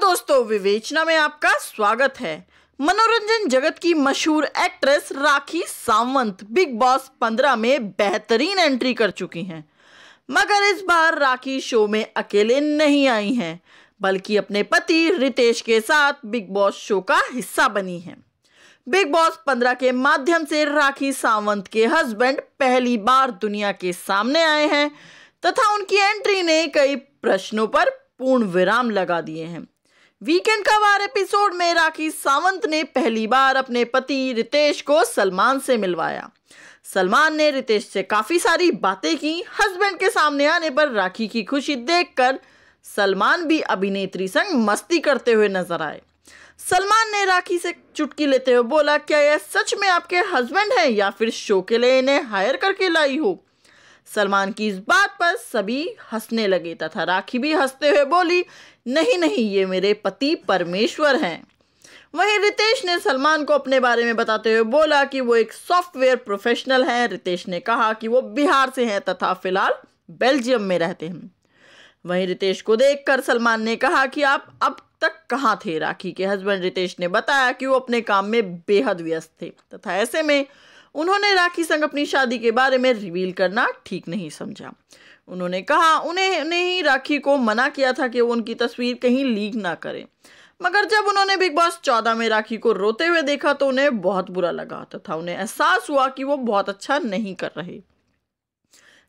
दोस्तों विवेचना में आपका स्वागत है मनोरंजन जगत की मशहूर actress Rakhi Sawant Bigg Boss 15 में बेहतरीन एंट्री कर चुकी हैं मगर इस बार राखी शो में अकेले नहीं आई हैं बल्कि अपने पति रितेश के साथ बिग बॉस शो का हिस्सा बनी हैं बिग बॉस 15 के माध्यम से राखी सावंत के हस्बैंड पहली बार दुनिया के सामने आए हैं तथा उनकी एंट्री ने कई प्रश्नों पर पूर्ण विराम लगा दिए हैं वीकेंड का वार एपिसोड में राखी सावंत ने पहली बार अपने पति रितेश को सलमान से मिलवाया सलमान ने रितेश से काफ़ी सारी बातें की हस्बैंड के सामने आने पर राखी की खुशी देखकर सलमान भी अभिनेत्री संग मस्ती करते हुए नजर आए सलमान ने राखी से चुटकी लेते हुए बोला क्या यह सच में आपके हस्बैंड हैं या फिर शो के लिए इन्हें हायर करके लाई हो सलमान की इस बात पर सभी हंसने लगे तथा राखी भी हंसते हुए बोली नहीं नहीं ये मेरे पति परमेश्वर हैं वहीं रितेश ने सलमान को अपने बारे में बताते हुए बोला कि वो एक सॉफ्टवेयर प्रोफेशनल हैं रितेश ने कहा कि वो बिहार से हैं तथा फिलहाल बेल्जियम में रहते हैं वहीं रितेश को देखकर सलमान ने कहा कि आप अब तक कहाँ थे राखी के हस्बैंड रितेश ने बताया कि वो अपने काम में बेहद व्यस्त थे तथा ऐसे में उन्होंने राखी संग अपनी शादी के बारे में रिवील करना ठीक नहीं समझा उन्होंने कहा उन्हें ही राखी को मना किया था कि वो उनकी तस्वीर कहीं लीक ना करें मगर जब उन्होंने बिग बॉस चौदह में राखी को रोते हुए देखा तो उन्हें बहुत बुरा लगा तथा उन्हें एहसास हुआ कि वो बहुत अच्छा नहीं कर रहे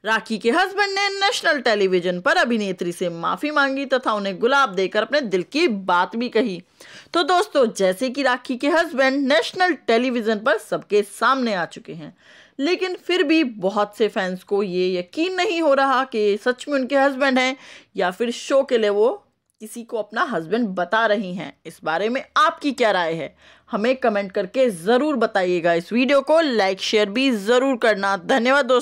राखी के हस्बैंड ने नेशनल टेलीविजन पर अभिनेत्री से माफी मांगी तथा उन्हें गुलाब देकर अपने दिल की बात भी कही तो दोस्तों जैसे कि राखी के हस्बैंड नेशनल टेलीविजन पर सबके सामने आ चुके हैं लेकिन फिर भी बहुत से फैंस को ये यकीन नहीं हो रहा कि सच में उनके हस्बैंड हैं या फिर शो के लिए वो किसी को अपना हस्बैंड बता रही हैं इस बारे में आपकी क्या राय है हमें कमेंट करके ज़रूर बताइएगा इस वीडियो को लाइक शेयर भी ज़रूर करना धन्यवाद दोस्तों